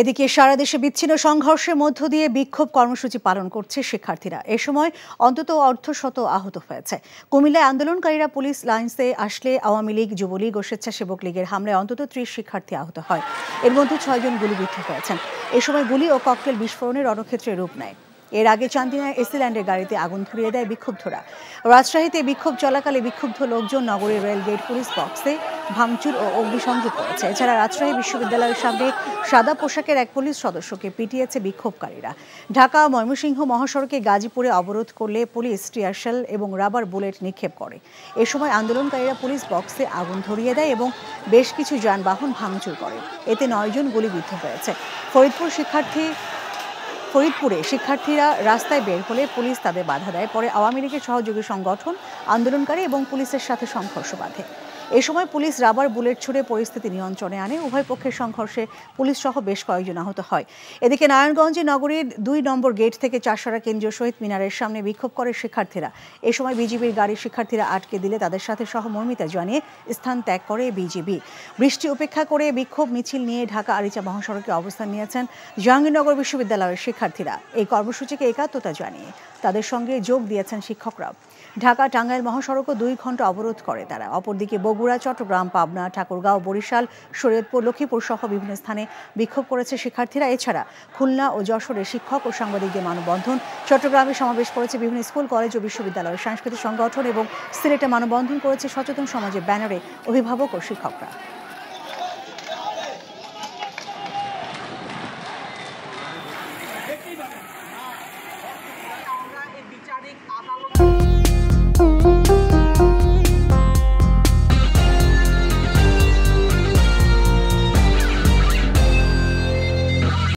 এদিকে সারা দেশে বিচ্ছিন্ন সংঘর্ষের মধ্য দিয়ে বিক্ষোভ কর্মসূচি পালন করছে শিক্ষার্থীরা এ সময় অন্তত অর্ধশত আহত হয়েছে কুমিল্লায় আন্দোলনকারীরা পুলিশ লাইন্সে আসলে আওয়ামী লীগ যুবলীগ ও স্বেচ্ছাসেবক লীগের হামলায় অন্তত ত্রিশ শিক্ষার্থী আহত হয় এর মধ্যে ছয়জন গুলিবিদ্ধ হয়েছেন এ সময় গুলি ও ককটেল বিস্ফোরণের রণক্ষেত্রে রূপ নেয় এর আগে চান্দিনায় এসিল্যান্ডের গাড়িতে আগুন ধরিয়ে দেয় বিক্ষুব্ধরা রাজশাহীতে বিক্ষোভ চলাকালে বিক্ষুব্ধ লোকজন নগরের রেলগেট পুলিশ বক্সে ভাঙচুর ও অগ্নিসংযোগ করেছে এছাড়া রাজশাহী বিশ্ববিদ্যালয়ের সামনে সাদা পোশাকের এক পুলিশ সদস্যকে পিটিয়েছে বিক্ষোভকারীরা ঢাকা ময়মনসিংহ মহাসড়কে গাজীপুরে অবরোধ করলে পুলিশ টিয়ারশেল এবং রাবার বুলেট নিক্ষেপ করে এ সময় আন্দোলনকারীরা পুলিশ বক্সে আগুন ধরিয়ে দেয় এবং বেশ কিছু যানবাহন ভাঙচুর করে এতে নয়জন গুলিবিদ্ধ হয়েছে ফরিদপুর শিক্ষার্থী ফরিদপুরে শিক্ষার্থীরা রাস্তায় বের হলে পুলিশ তাদের বাধা দেয় পরে আওয়ামী লীগের সহযোগী সংগঠন আন্দোলনকারী এবং পুলিশের সাথে সংঘর্ষ বাঁধে এ সময় পুলিশ রাবার বুলেট ছুড়ে পরিস্থিতি নিয়ন্ত্রণে আনে উভয় পক্ষের সংঘর্ষে পুলিশ সহ বেশ কয়েকজন আহত হয় এদিকে নারায়ণগঞ্জে নগরীর দুই নম্বর গেট থেকে চারশরা কেন্দ্রীয় শহীদ মিনারের সামনে বিক্ষোভ করে শিক্ষার্থীরা এ সময় বিজিবির গাড়ি শিক্ষার্থীরা আটকে দিলে তাদের সাথে সহমর্মিতা জানিয়ে স্থান ত্যাগ করে বিজিবি বৃষ্টি উপেক্ষা করে বিক্ষোভ মিছিল নিয়ে ঢাকা আরিচা মহাসড়কে অবস্থান নিয়েছেন জাহাঙ্গীরনগর বিশ্ববিদ্যালয়ের শিক্ষার্থীরা এই কর্মসূচিকে একাত্মতা জানিয়ে তাদের সঙ্গে যোগ দিয়েছেন শিক্ষকরা ঢাকা টাঙ্গাইল মহাসড়কও দুই ঘন্টা অবরোধ করে তারা অপরদিকে বগুড়া চট্টগ্রাম পাবনা ঠাকুরগাঁও বরিশাল শরীয়তপুর লক্ষ্মীপুর সহ বিভিন্ন স্থানে বিক্ষোভ করেছে শিক্ষার্থীরা এছাড়া খুলনা ও যশোরে শিক্ষক ও সাংবাদিকদের মানববন্ধন চট্টগ্রামে সমাবেশ করেছে বিভিন্ন স্কুল কলেজ ও বিশ্ববিদ্যালয়ের সাংস্কৃতিক সংগঠন এবং সিলেটে মানববন্ধন করেছে সচেতন সমাজের ব্যানারে অভিভাবক ও শিক্ষকরা